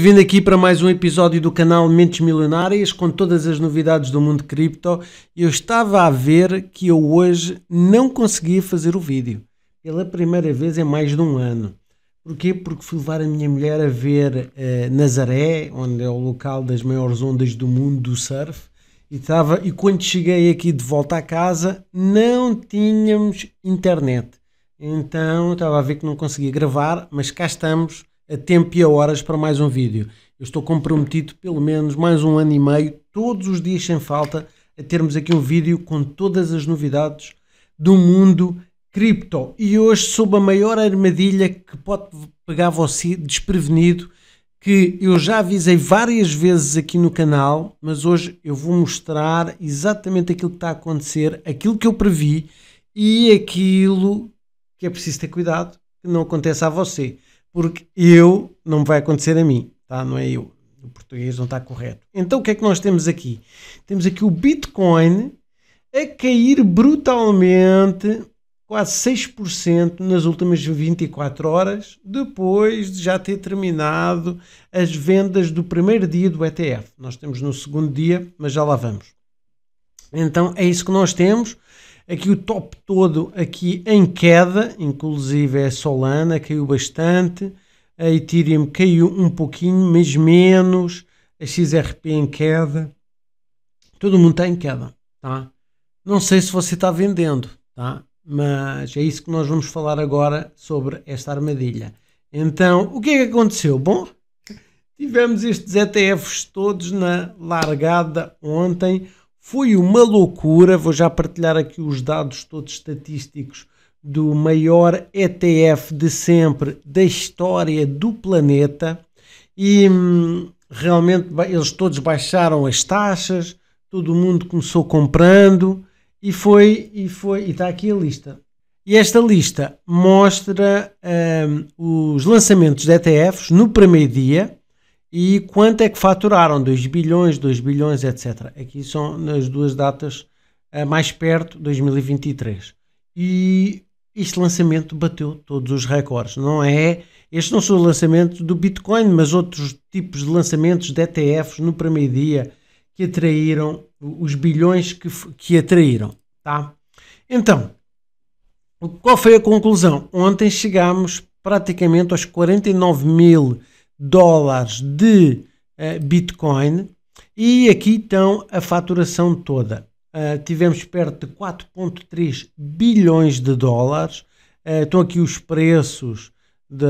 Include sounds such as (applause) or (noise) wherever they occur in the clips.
vindo aqui para mais um episódio do canal Mentes Milionárias com todas as novidades do mundo cripto. Eu estava a ver que eu hoje não consegui fazer o vídeo pela primeira vez em mais de um ano. Porquê? Porque fui levar a minha mulher a ver eh, Nazaré, onde é o local das maiores ondas do mundo do surf, e, estava, e quando cheguei aqui de volta à casa não tínhamos internet. Então estava a ver que não conseguia gravar, mas cá estamos a tempo e a horas para mais um vídeo. Eu estou comprometido pelo menos mais um ano e meio, todos os dias sem falta, a termos aqui um vídeo com todas as novidades do mundo cripto. E hoje sob a maior armadilha que pode pegar você desprevenido, que eu já avisei várias vezes aqui no canal, mas hoje eu vou mostrar exatamente aquilo que está a acontecer, aquilo que eu previ e aquilo que é preciso ter cuidado que não aconteça a você porque eu não vai acontecer a mim, tá? não é eu. O português não está correto. Então o que é que nós temos aqui? Temos aqui o Bitcoin a cair brutalmente quase 6% nas últimas 24 horas, depois de já ter terminado as vendas do primeiro dia do ETF. Nós temos no segundo dia, mas já lá vamos. Então é isso que nós temos. Aqui o top todo aqui em queda, inclusive a é Solana caiu bastante, a Ethereum caiu um pouquinho, mas menos, a XRP em queda. Todo mundo está em queda, tá? Não sei se você está vendendo, tá? Mas é isso que nós vamos falar agora sobre esta armadilha. Então, o que é que aconteceu? Bom, (laughs) tivemos estes ETFs todos na largada ontem. Foi uma loucura, vou já partilhar aqui os dados todos estatísticos do maior ETF de sempre da história do planeta e hum, realmente eles todos baixaram as taxas, todo mundo começou comprando e foi e foi e está aqui a lista. E esta lista mostra hum, os lançamentos de ETFs no primeiro dia e quanto é que faturaram, 2 bilhões, 2 bilhões, etc. Aqui são nas duas datas eh, mais perto, 2023. E este lançamento bateu todos os recordes, não é? Estes não são o lançamentos do Bitcoin, mas outros tipos de lançamentos de ETFs no primeiro dia que atraíram os bilhões que, que atraíram, tá? Então, qual foi a conclusão? Ontem chegámos praticamente aos 49 mil dólares de uh, Bitcoin e aqui estão a faturação toda. Uh, tivemos perto de 4,3 bilhões de dólares. Uh, estão aqui os preços de,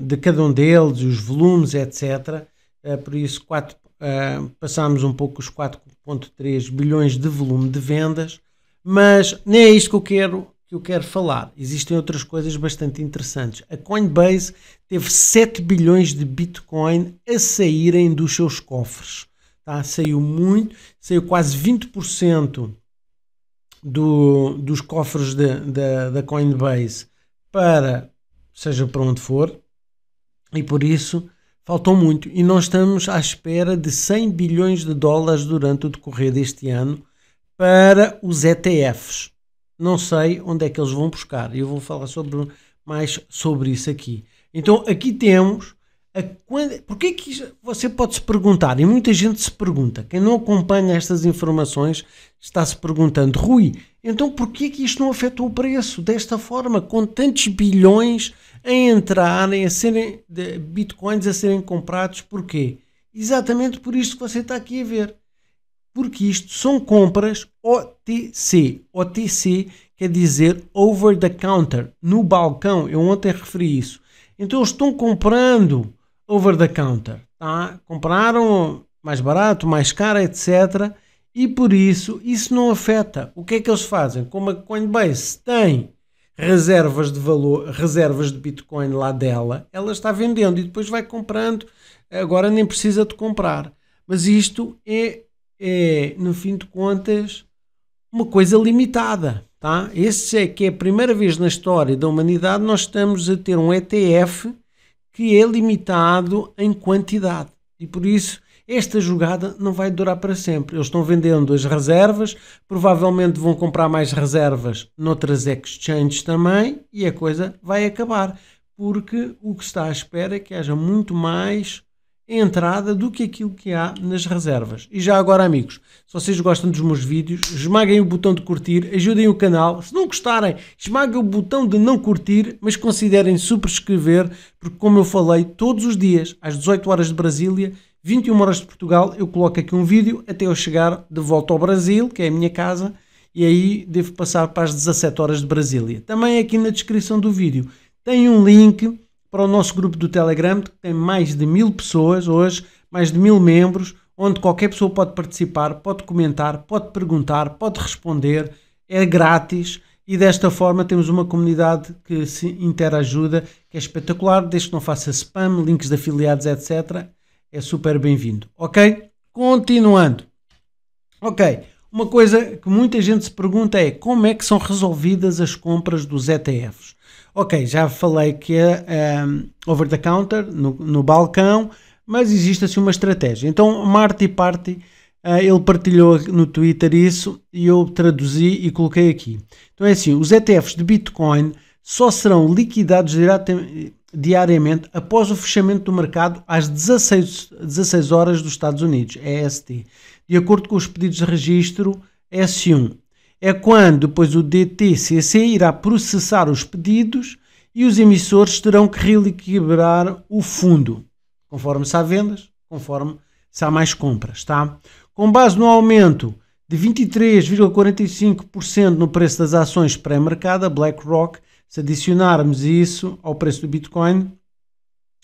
de cada um deles, os volumes, etc. Uh, por isso, quatro uh, um pouco os 4,3 bilhões de volume de vendas, mas nem é isso que eu quero eu quero falar. Existem outras coisas bastante interessantes. A Coinbase teve 7 bilhões de Bitcoin a saírem dos seus cofres. Tá? Saiu muito, saiu quase 20% do, dos cofres de, de, da Coinbase para seja para onde for, e por isso faltou muito. E nós estamos à espera de 100 bilhões de dólares durante o decorrer deste ano para os ETFs não sei onde é que eles vão buscar. Eu vou falar sobre, mais sobre isso aqui. Então aqui temos porque é que você pode se perguntar e muita gente se pergunta. Quem não acompanha estas informações está se perguntando, Rui, então porquê é que isto não afetou o preço desta forma, com tantos bilhões a entrarem, a serem de, bitcoins a serem comprados, porquê? Exatamente por isto que você está aqui a ver porque isto são compras OTC. OTC quer dizer over the counter, no balcão. Eu ontem referi isso. Então eles estão comprando over the counter, tá? Compraram mais barato, mais caro, etc. E por isso isso não afeta. O que é que eles fazem? Como a Coinbase tem reservas de valor, reservas de Bitcoin lá dela, ela está vendendo e depois vai comprando. Agora nem precisa de comprar. Mas isto é é, no fim de contas, uma coisa limitada. Tá? Esse é que é a primeira vez na história da humanidade nós estamos a ter um ETF que é limitado em quantidade. E por isso esta jogada não vai durar para sempre. Eles estão vendendo as reservas, provavelmente vão comprar mais reservas noutras exchanges também e a coisa vai acabar. Porque o que está à espera é que haja muito mais entrada do que aquilo que há nas reservas. E já agora, amigos, se vocês gostam dos meus vídeos, esmaguem o botão de curtir, ajudem o canal. Se não gostarem, esmaguem o botão de não curtir, mas considerem subscrever, porque como eu falei, todos os dias, às 18 horas de Brasília, 21 horas de Portugal, eu coloco aqui um vídeo até eu chegar de volta ao Brasil, que é a minha casa, e aí devo passar para as 17 horas de Brasília. Também aqui na descrição do vídeo tem um link para o nosso grupo do Telegram, que tem mais de mil pessoas hoje, mais de mil membros, onde qualquer pessoa pode participar, pode comentar, pode perguntar, pode responder, é grátis e desta forma temos uma comunidade que se interajuda, que é espetacular, desde que não faça spam, links de afiliados, etc. É super bem-vindo. Ok? Continuando. Ok. Uma coisa que muita gente se pergunta é como é que são resolvidas as compras dos ETFs? Ok, já falei que é um, ehm, over the counter, no, no balcão, mas existe assim uma estratégia. Então, Marty Party, uh, ele partilhou no Twitter isso e eu traduzi e coloquei aqui. Então é assim, os ETFs de Bitcoin só serão liquidados diariamente após o fechamento do mercado às 16, 16 horas dos Estados Unidos, EST, de acordo com os pedidos de registro S1 é quando, depois, o DTCC irá processar os pedidos e os emissores terão que reequilibrar o fundo, conforme se há vendas, conforme se há mais compras. Tá? Com base no aumento de 23,45% no preço das ações pré-mercado, BlackRock, se adicionarmos isso ao preço do Bitcoin,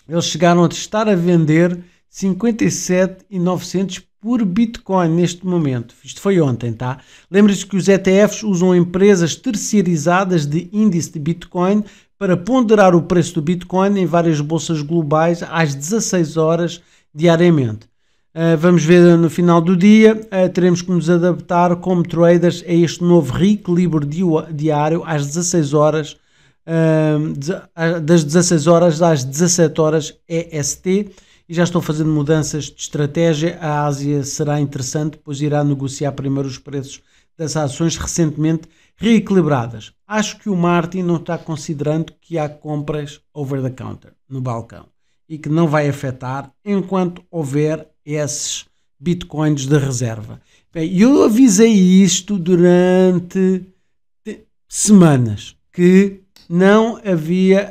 eles chegaram a estar a vender 57,900 por Bitcoin neste momento. Isto foi ontem, tá? Lembre-se que os ETFs usam empresas terceirizadas de índice de Bitcoin para ponderar o preço do Bitcoin em várias bolsas globais às 16 horas diariamente. Uh, vamos ver no final do dia, uh, teremos que nos adaptar como traders a este novo reequilíbrio diário às 16 horas, uh, das 16 horas às 17 horas EST e já estão fazendo mudanças de estratégia. A Ásia será interessante, pois irá negociar primeiro os preços das ações recentemente reequilibradas. Acho que o Martin não está considerando que há compras over the counter no balcão e que não vai afetar enquanto houver esses bitcoins de reserva. Bem, eu avisei isto durante semanas que não havia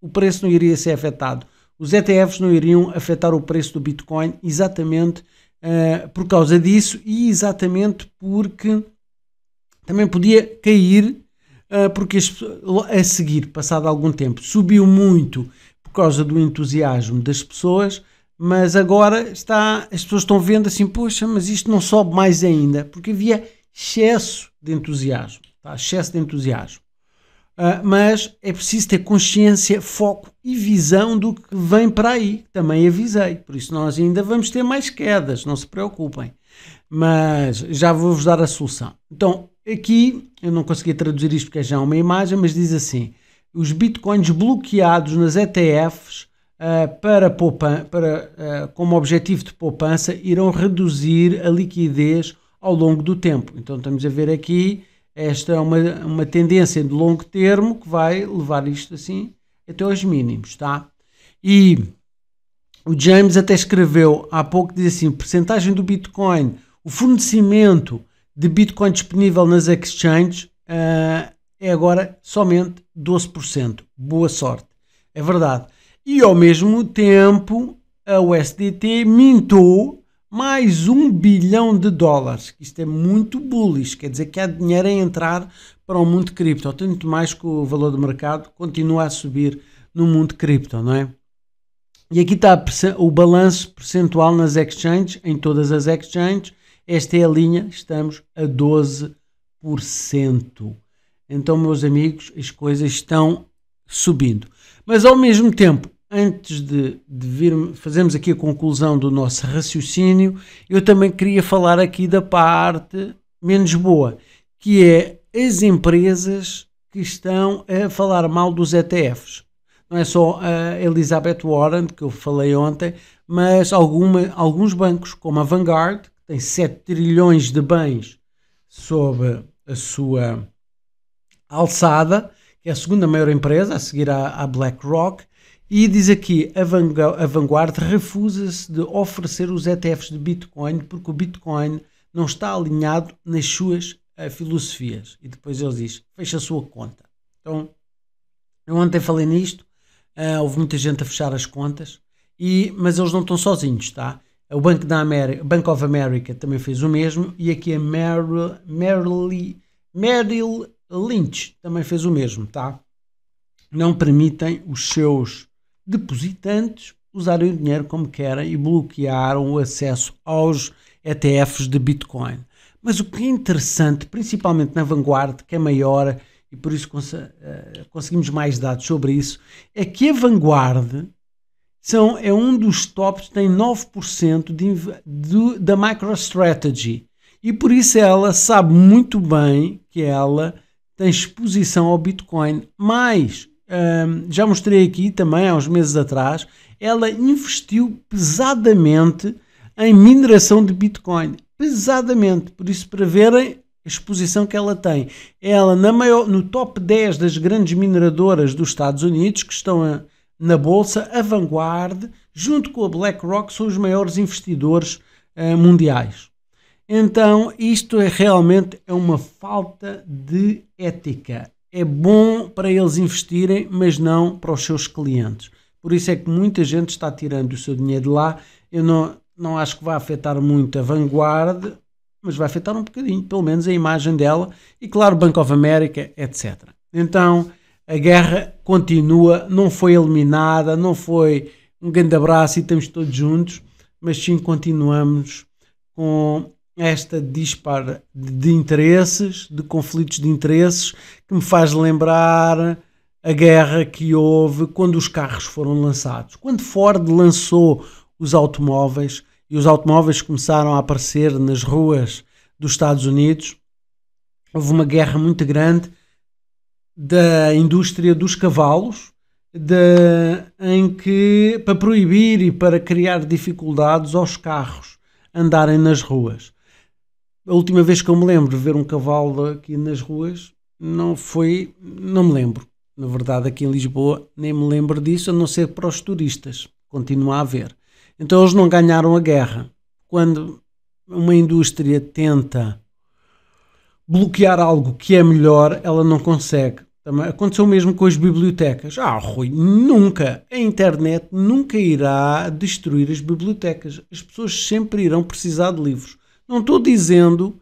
o preço não iria ser afetado os ETFs não iriam afetar o preço do Bitcoin exatamente uh, por causa disso e exatamente porque também podia cair, uh, porque a seguir, passado algum tempo, subiu muito por causa do entusiasmo das pessoas, mas agora está, as pessoas estão vendo assim, poxa, mas isto não sobe mais ainda, porque havia excesso de entusiasmo, tá? excesso de entusiasmo. Uh, mas é preciso ter consciência, foco e visão do que vem para aí. Também avisei. Por isso, nós ainda vamos ter mais quedas, não se preocupem. Mas já vou-vos dar a solução. Então, aqui, eu não consegui traduzir isto porque é já é uma imagem, mas diz assim: os bitcoins bloqueados nas ETFs uh, ah, para, poupan para uh, como objetivo de poupança irão reduzir a liquidez ao longo do tempo. Então, estamos a ver aqui esta é uma, uma tendência de longo termo que vai levar isto assim até aos mínimos, tá? E o James até escreveu há pouco, diz assim, percentagem do Bitcoin, o fornecimento de Bitcoin disponível nas exchanges uh, é agora somente 12%. Boa sorte. É verdade. E ao mesmo tempo, a USDT mintou mais um bilhão de dólares. Isto é muito bullish, quer dizer que há dinheiro a entrar para o mundo cripto, tanto mais que o valor do mercado continua a subir no mundo cripto, não é? E aqui está o balanço percentual nas exchanges, em todas as exchanges. Esta é a linha, estamos a 12%. Então, meus amigos, as coisas estão subindo. Mas ao mesmo tempo, antes de, de vir, fazermos aqui a conclusão do nosso raciocínio, eu também queria falar aqui da parte menos boa, que é as empresas que estão a falar mal dos ETFs. Não é só a Elizabeth Warren, que eu falei ontem, mas alguma, alguns bancos, como a Vanguard, que tem 7 trilhões de bens sob a sua alçada, que é a segunda maior empresa, a seguir à, à BlackRock, e diz aqui: a Vanguard refusa-se de oferecer os ETFs de Bitcoin porque o Bitcoin não está alinhado nas suas uh, filosofias. E depois ele diz: fecha a sua conta. Então, eu ontem falei nisto, uh, houve muita gente a fechar as contas, e, mas eles não estão sozinhos, tá? O da Bank of America também fez o mesmo, e aqui a Merrill, Merrill, Merrill Lynch também fez o mesmo, tá? Não permitem os seus depositantes usarem o dinheiro como querem e bloquearam o acesso aos ETFs de Bitcoin. Mas o que é interessante, principalmente na Vanguard, que é maior e por isso cons eh, conseguimos mais dados sobre isso, é que a Vanguard são, é um dos tops, tem 9% de, de, da MicroStrategy. E por isso ela sabe muito bem que ela tem exposição ao Bitcoin, mais já mostrei aqui também há uns meses atrás, ela investiu pesadamente em mineração de Bitcoin. Pesadamente. Por isso, para verem a exposição que ela tem. Ela na maior, no top 10 das grandes mineradoras dos Estados Unidos, que estão a, na Bolsa, a Vanguard, junto com a BlackRock, são os maiores investidores ah, mundiais. Então, isto é realmente é uma falta de ética é bom para eles investirem, mas não para os seus clientes. Por isso é que muita gente está tirando o seu dinheiro de lá. Eu não, não acho que vai afetar muito a Vanguard, mas vai afetar um bocadinho, pelo menos a imagem dela e, claro, Bank of America, etc. Então a guerra continua, não foi eliminada, não foi um grande abraço e estamos todos juntos, mas sim continuamos com esta dispara de interesses, de conflitos de interesses, que me faz lembrar a guerra que houve quando os carros foram lançados. Quando Ford lançou os automóveis e os automóveis começaram a aparecer nas ruas dos Estados Unidos, houve uma guerra muito grande da indústria dos cavalos, de, em que para proibir e para criar dificuldades aos carros andarem nas ruas. A última vez que eu me lembro de ver um cavalo aqui nas ruas não foi, não me lembro. Na verdade, aqui em Lisboa nem me lembro disso, a não ser para os turistas. Continua a haver. Então eles não ganharam a guerra. Quando uma indústria tenta bloquear algo que é melhor, ela não consegue. Também aconteceu o mesmo com as bibliotecas. Ah, Rui, nunca, a internet nunca irá destruir as bibliotecas. As pessoas sempre irão precisar de livros. Não estou dizendo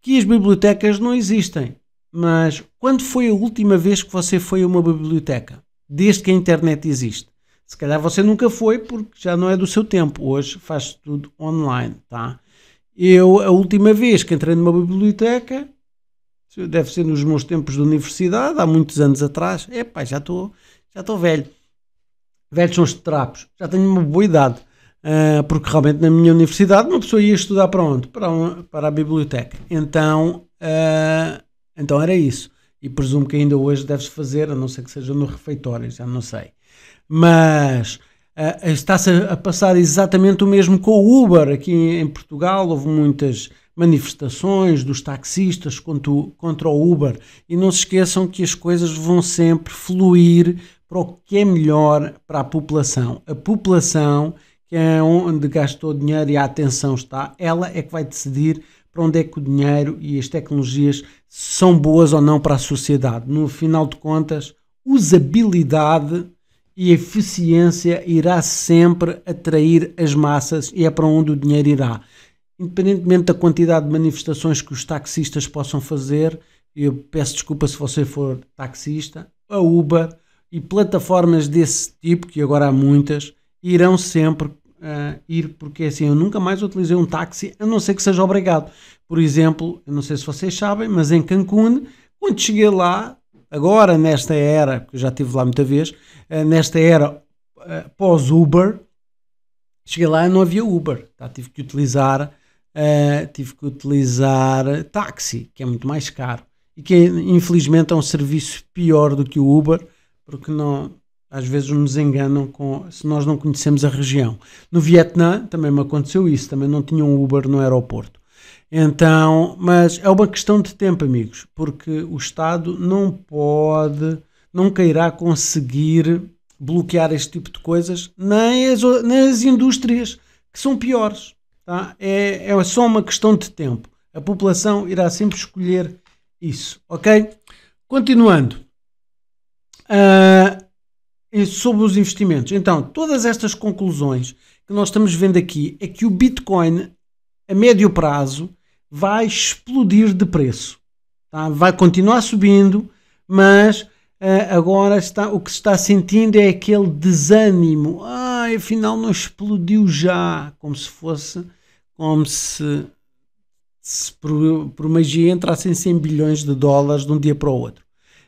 que as bibliotecas não existem, mas quando foi a última vez que você foi a uma biblioteca? Desde que a internet existe. Se calhar você nunca foi porque já não é do seu tempo. Hoje faz tudo online, tá? Eu, a última vez que entrei numa biblioteca, deve ser nos meus tempos de universidade, há muitos anos atrás. Epá, já estou já estou velho. Velhos são os trapos. Já tenho uma boa idade. Ah, porque realmente na minha universidade uma pessoa ia estudar para onde? Para, um, para a biblioteca. Então, uh, então era isso. E presumo que ainda hoje deves fazer, a não ser que seja no refeitório, já não sei. Mas uh, está-se a passar exatamente o mesmo com o Uber. Aqui em Portugal houve muitas manifestações dos taxistas contra o, contra o Uber. E não se esqueçam que as coisas vão sempre fluir para o que é melhor para a população. A população que é onde gastou dinheiro e a atenção está, ela é que vai decidir para onde é que o dinheiro e as tecnologias são boas ou não para a sociedade. No final de contas, usabilidade e eficiência irá sempre atrair as massas e é para onde o dinheiro irá. Independentemente da quantidade de manifestações que os taxistas possam fazer, eu peço desculpa se você for taxista, a Uber e plataformas desse tipo, que agora há muitas, irão sempre uh, ir, porque é assim, eu nunca mais utilizei um táxi, a não ser que seja obrigado. Por exemplo, eu não sei se vocês sabem, mas em Cancún, quando cheguei lá, agora nesta era, porque eu já estive lá muita vez, uh, nesta era uh, pós-Uber, cheguei lá e não havia Uber, tá? tive que utilizar... Uh, tive que utilizar táxi, que é muito mais caro e que infelizmente é um serviço pior do que o Uber, porque não, às vezes nos enganam com, se nós não conhecemos a região. No Vietnã também me aconteceu isso, também não tinha um Uber no aeroporto. Então, mas é uma questão de tempo, amigos, porque o Estado não pode, nunca irá conseguir bloquear este tipo de coisas, nem as, nem as indústrias, que são piores. Tá? É, é só uma questão de tempo. A população irá sempre escolher isso, ok? Continuando. Uh, sobre os investimentos. Então, todas estas conclusões que nós estamos vendo aqui é que o Bitcoin, a médio prazo, vai explodir de preço. Tá? Vai continuar subindo, mas uh, agora está, o que se está sentindo é aquele desânimo. Ah, afinal não explodiu já, como se fosse, como se, se por, por magia entrassem 100 bilhões de dólares de um dia para o outro.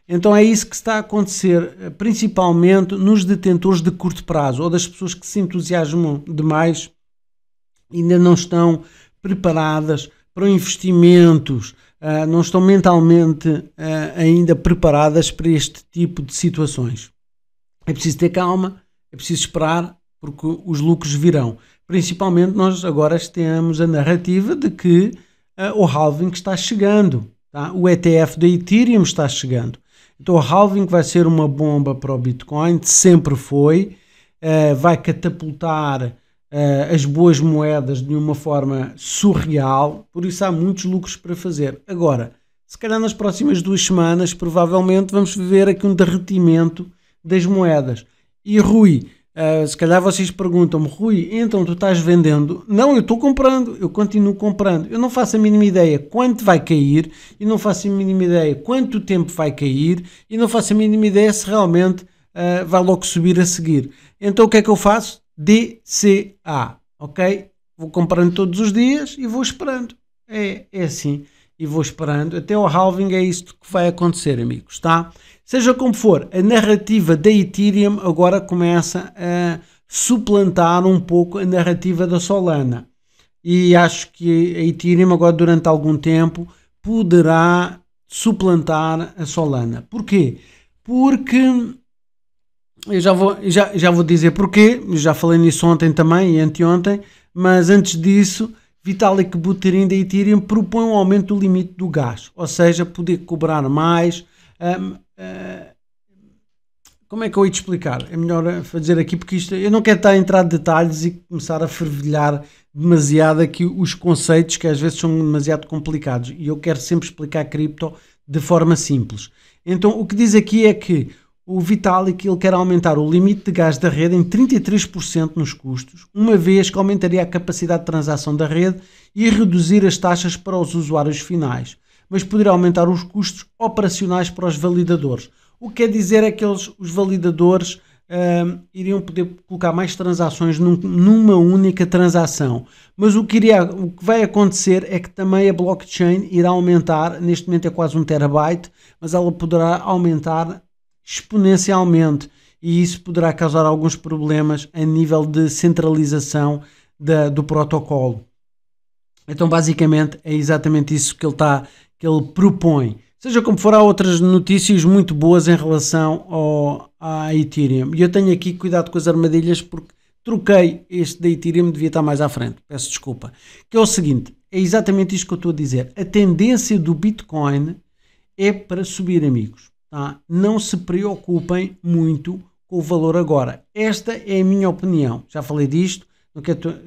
Então é isso que está a acontecer, eh, principalmente nos detentores de curto prazo ou das pessoas que se entusiasmam demais e ainda não estão preparadas para investimentos, eh, não estão mentalmente eh, ainda preparadas para este tipo de situações. É preciso ter calma, é preciso esperar, porque os lucros virão. Principalmente nós agora temos a narrativa de que o halving está chegando, tá? o ETF da Ethereum está chegando. Então, o halving vai ser uma bomba para o Bitcoin, sempre foi, uh, vai catapultar uh, as boas moedas de uma forma surreal, por isso há muitos lucros para fazer. Agora, se calhar nas próximas duas semanas, provavelmente vamos ver aqui um derretimento das moedas. E Rui, Uh, se calhar vocês perguntam-me, Rui, então tu estás vendendo? Não, eu estou comprando, eu continuo comprando. Eu não faço a mínima ideia quanto vai cair, e não faço a mínima ideia quanto tempo vai cair, e não faço a mínima ideia se realmente uh, vai logo subir a seguir. Então o que é que eu faço? DCA, ok? Vou comprando todos os dias e vou esperando. É, é assim e vou esperando. Até o halving é isto que vai acontecer, amigos, tá? Seja como for, a narrativa da Ethereum agora começa a suplantar um pouco a narrativa da Solana. E acho que a Ethereum agora durante algum tempo poderá suplantar a Solana. Porquê? Porque eu já vou, já, já vou dizer porquê, já falei nisso ontem também e anteontem, mas antes disso, Vitalik Buterin da Ethereum propõe um aumento do limite do gás, ou seja, poder cobrar mais. Um, uh, hum, como é que eu ia te explicar? É melhor eh, fazer aqui, porque isto, eu não quero estar a entrar em detalhes e começar a fervilhar demasiado aqui os conceitos que às vezes são demasiado complicados e eu quero sempre explicar cripto de forma simples. Então, o que diz aqui é que o Vitalik ele quer aumentar o limite de gás da rede em 33% nos custos, uma vez que aumentaria a capacidade de transação da rede e reduzir as taxas para os usuários finais, mas poderia aumentar os custos operacionais para os validadores. O que quer dizer é que eles, os validadores hum, iriam poder colocar mais transações num, numa única transação. Mas o que, iria, o que vai acontecer é que também a blockchain irá aumentar, neste momento é quase um terabyte, mas ela poderá aumentar exponencialmente e isso poderá causar alguns problemas a nível de centralização da, do protocolo. Então, basicamente, é exatamente isso que ele, tá, que ele propõe. Seja como for, há outras notícias muito boas em relação ao, à Ethereum. E eu tenho aqui cuidado com as armadilhas porque troquei este da Ethereum, devia estar mais à frente, peço desculpa. Que é o seguinte, é exatamente isto que eu estou a dizer. A tendência do Bitcoin é para subir, amigos. Tá? Não se preocupem muito com o valor agora. Esta é a minha opinião. Já falei disto, não quero,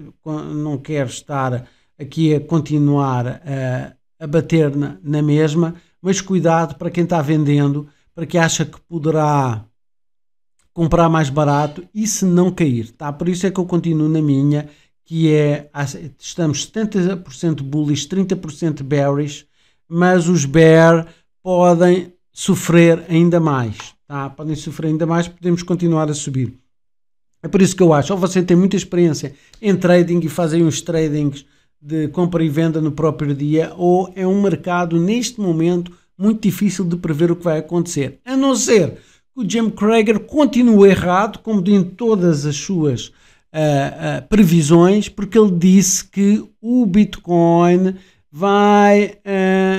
não quero estar aqui a continuar a, eh, a bater na, na mesma, mas cuidado para quem está vendendo, para quem acha que poderá comprar mais barato e se não cair, tá? Por isso é que eu continuo na minha, que é estamos 70% bullish, 30% bearish, mas os bear podem sofrer ainda mais. Tá? Podem sofrer ainda mais, podemos continuar a subir. É por isso que eu acho, ou você tem muita experiência em trading e fazem uns tradings de compra e venda no próprio dia, ou é um mercado neste momento muito difícil de prever o que vai acontecer. A não ser que o Jim Crager continue errado, como em todas as suas uh, uh, previsões, porque ele disse que o Bitcoin vai,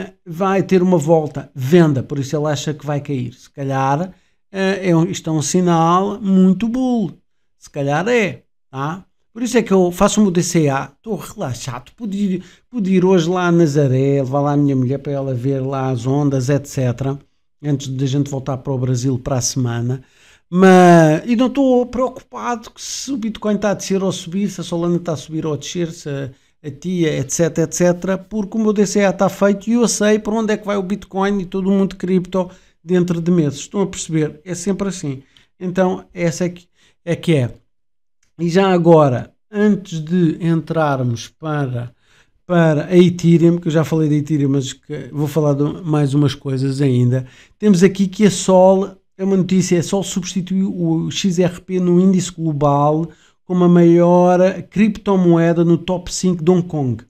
uh, vai ter uma volta, venda, por isso ele acha que vai cair. Se calhar uh, é um, isto é um sinal muito bull, se calhar é, tá? Por isso é que eu faço o meu DCA, estou relaxado, pude ir, ir hoje lá a Nazaré, levar lá a minha mulher para ela ver lá as ondas, etc., antes de a gente voltar para o Brasil para a semana. Mas, e não estou preocupado que se o Bitcoin está a descer ou a subir, se a Solana está a subir ou a descer, se a a tia, etc, etc, porque o meu DCA está feito e eu sei para onde é que vai o Bitcoin e todo o mundo de cripto dentro de meses. Estão a perceber? É sempre assim. Então, essa é que é. Que é. E já agora, antes de entrarmos para, para a Ethereum, que eu já falei da Ethereum, mas vou falar de mais umas coisas ainda, temos aqui que a Sol, é uma notícia, a Sol substituiu o XRP no índice global como a maior eh, criptomoeda no top 5 de Hong Kong.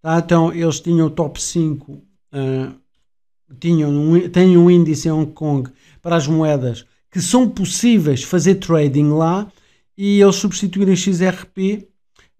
Tá? Então, eles tinham o top 5, uh, eh, tinham um, têm um índice em Hong Kong para as moedas que são possíveis fazer trading lá e eles substituíram XRP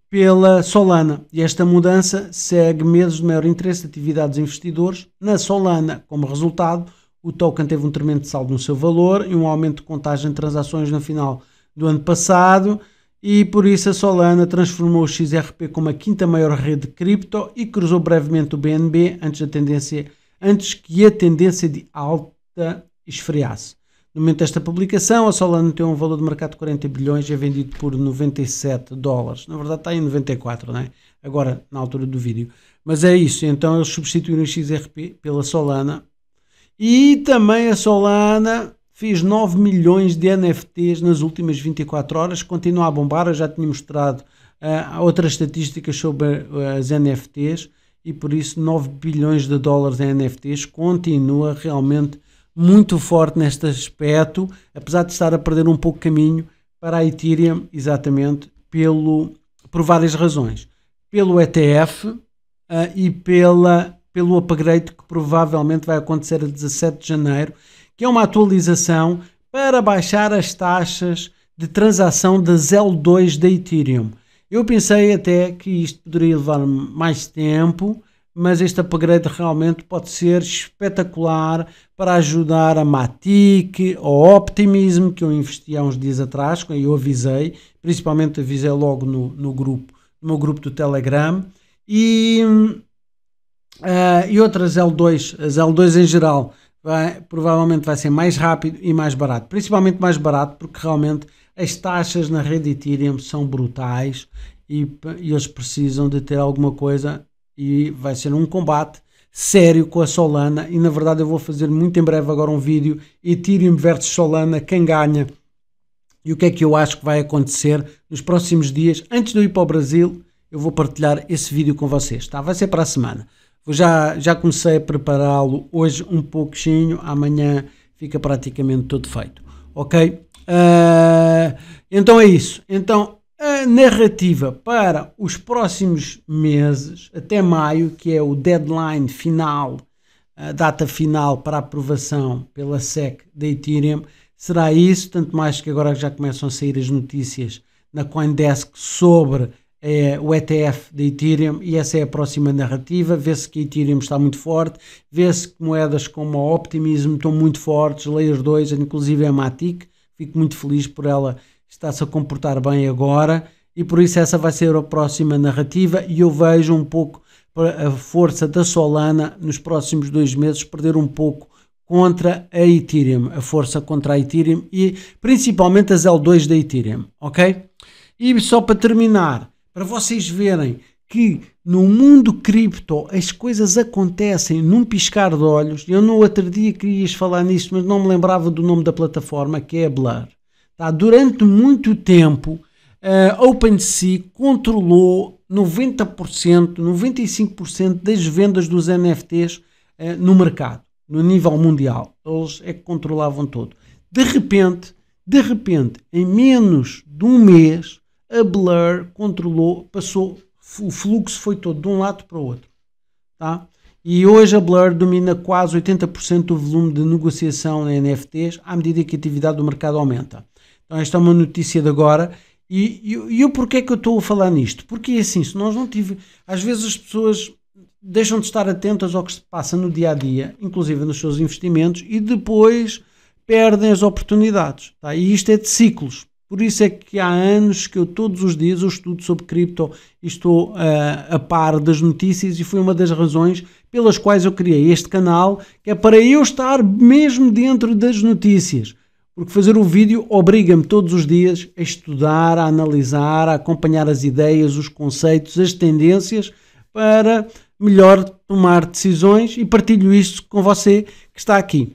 pela Solana. E esta mudança segue meses de maior interesse de atividades investidores na Solana. Como resultado, o token teve um tremendo saldo no seu valor e um aumento de contagem de transações no final do ano passado e por isso a Solana transformou o XRP como a quinta maior rede cripto e cruzou brevemente o BNB antes, da tendência, antes que a tendência de alta esfriasse. No momento desta publicação, a Solana tem um valor de mercado de 40 bilhões e é vendido por 97 dólares. Na verdade, está em 94, não é? Agora, na altura do vídeo. Mas é isso. Então, eles substituíram o XRP pela Solana. E também a Solana fez 9 milhões de NFTs nas últimas 24 horas, continua a bombar, eu já tinha mostrado uh, outras estatísticas sobre eh, as NFTs e por isso 9 bilhões de dólares em NFTs continua realmente muito forte neste aspecto, apesar de estar a perder um pouco caminho para a Ethereum, exatamente pelo, por várias razões. Pelo ETF uh, eh, e pela, pelo upgrade que provavelmente vai acontecer a 17 de janeiro que é uma atualização para baixar as taxas de transação da L2 da Ethereum. Eu pensei até que isto poderia levar mais tempo, mas este upgrade realmente pode ser espetacular para ajudar a Matic, a Optimism, que eu investi há uns dias atrás, que eu avisei, principalmente avisei logo no, no grupo, no meu grupo do Telegram, e, uh, e outras L2, as L2 em geral, vai, provavelmente vai ser mais rápido e mais barato. Principalmente mais barato, porque realmente as taxas na rede Ethereum são brutais e, e eles precisam de ter alguma coisa e vai ser um combate sério com a Solana e na verdade eu vou fazer muito em breve agora um vídeo Ethereum versus Solana, quem ganha e o que é que eu acho que vai acontecer nos próximos dias. Antes de eu ir para o Brasil, eu vou partilhar esse vídeo com vocês, tá? Vai ser para a semana já, já comecei a prepará-lo hoje um pouquinho, amanhã fica praticamente todo feito, ok? Uh, então é isso. Então a narrativa para os próximos meses, até maio, que é o deadline final, a data final para aprovação pela SEC da Ethereum, será isso. Tanto mais que agora já começam a sair as notícias na Coindesk sobre é, o ETF da Ethereum e essa é a próxima narrativa. Vê-se que a Ethereum está muito forte, vê-se que moedas como a Optimism estão muito fortes, Layer 2, inclusive a Matic. Fico muito feliz por ela estar-se a comportar bem agora e por isso essa vai ser a próxima narrativa. E eu vejo um pouco a força da Solana nos próximos dois meses perder um pouco contra a Ethereum, a força contra a Ethereum e principalmente as L2 da Ethereum, ok? E só para terminar, para vocês verem que no mundo cripto as coisas acontecem num piscar de olhos. Eu no outro dia querias falar nisso, mas não me lembrava do nome da plataforma, que é a Blur. Tá? Durante muito tempo, a eh, OpenSea controlou 90%, 95% das vendas dos NFTs eh, no mercado, no nível mundial. Eles é que controlavam todo. De repente, de repente, em menos de um mês, a Blur controlou, passou, o fluxo foi todo de um lado para o outro. Tá? E hoje a Blur domina quase 80% do volume de negociação em NFTs à medida que a atividade do mercado aumenta. Então esta é uma notícia de agora. E, e, e o porquê que eu estou a falar nisto? Porque é assim, se nós não tivermos... Às vezes as pessoas deixam de estar atentas ao que se passa no dia a dia, inclusive nos seus investimentos, e depois perdem as oportunidades. Tá? E isto é de ciclos. Por isso é que há anos que eu todos os dias eu estudo sobre cripto e estou uh, a par das notícias e foi uma das razões pelas quais eu criei este canal, que é para eu estar mesmo dentro das notícias. Porque fazer o vídeo obriga-me todos os dias a estudar, a analisar, a acompanhar as ideias, os conceitos, as tendências para melhor tomar decisões e partilho isso com você que está aqui.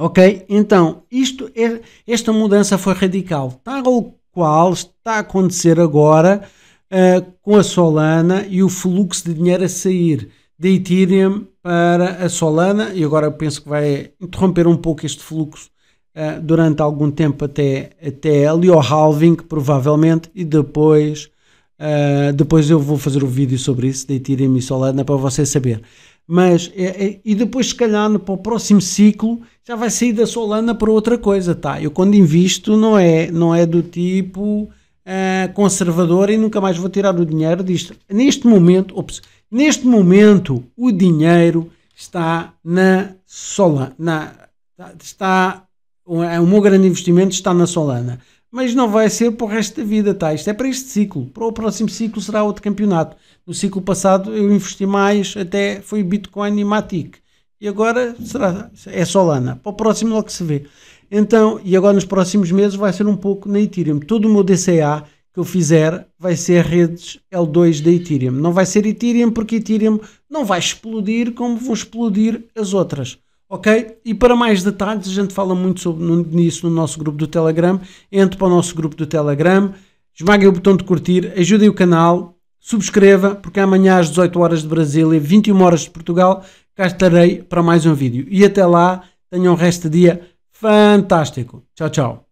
Ok? Então, isto, é, esta mudança foi radical, tal qual está a acontecer agora uh, com a Solana e o fluxo de dinheiro a sair da Ethereum para a Solana, e agora penso que vai interromper um pouco este fluxo uh, durante algum tempo até, até ali halving, provavelmente, e depois, uh, depois eu vou fazer o um vídeo sobre isso da Ethereum e Solana para você saber. Mas, é, é, e depois, se calhar, para o próximo ciclo, já vai sair da Solana para outra coisa, tá? Eu, quando invisto, não é, não é do tipo uh, conservador e nunca mais vou tirar o dinheiro disto. Neste momento, ops, neste momento, o dinheiro está na Solana. Na, está, é, o meu grande investimento está na Solana mas não vai ser para o resto da vida, tá? Isto é para este ciclo. Para o próximo ciclo será outro campeonato. No ciclo passado eu investi mais, até foi Bitcoin e Matic. E agora será, é Solana. Para o próximo logo se vê. Então, e agora nos próximos meses vai ser um pouco na Ethereum. Todo o meu DCA que eu fizer vai ser redes L2 da Ethereum. Não vai ser Ethereum porque Ethereum não vai explodir como vão explodir as outras. Ok? E para mais detalhes, a gente fala muito sobre no, nisso no nosso grupo do Telegram. Entre para o nosso grupo do Telegram, esmaguem o botão de curtir, ajudem o canal, subscreva, porque amanhã às 18 horas de Brasília, 21 horas de Portugal, cá estarei para mais um vídeo. E até lá, tenham um resto de dia fantástico. Tchau, tchau.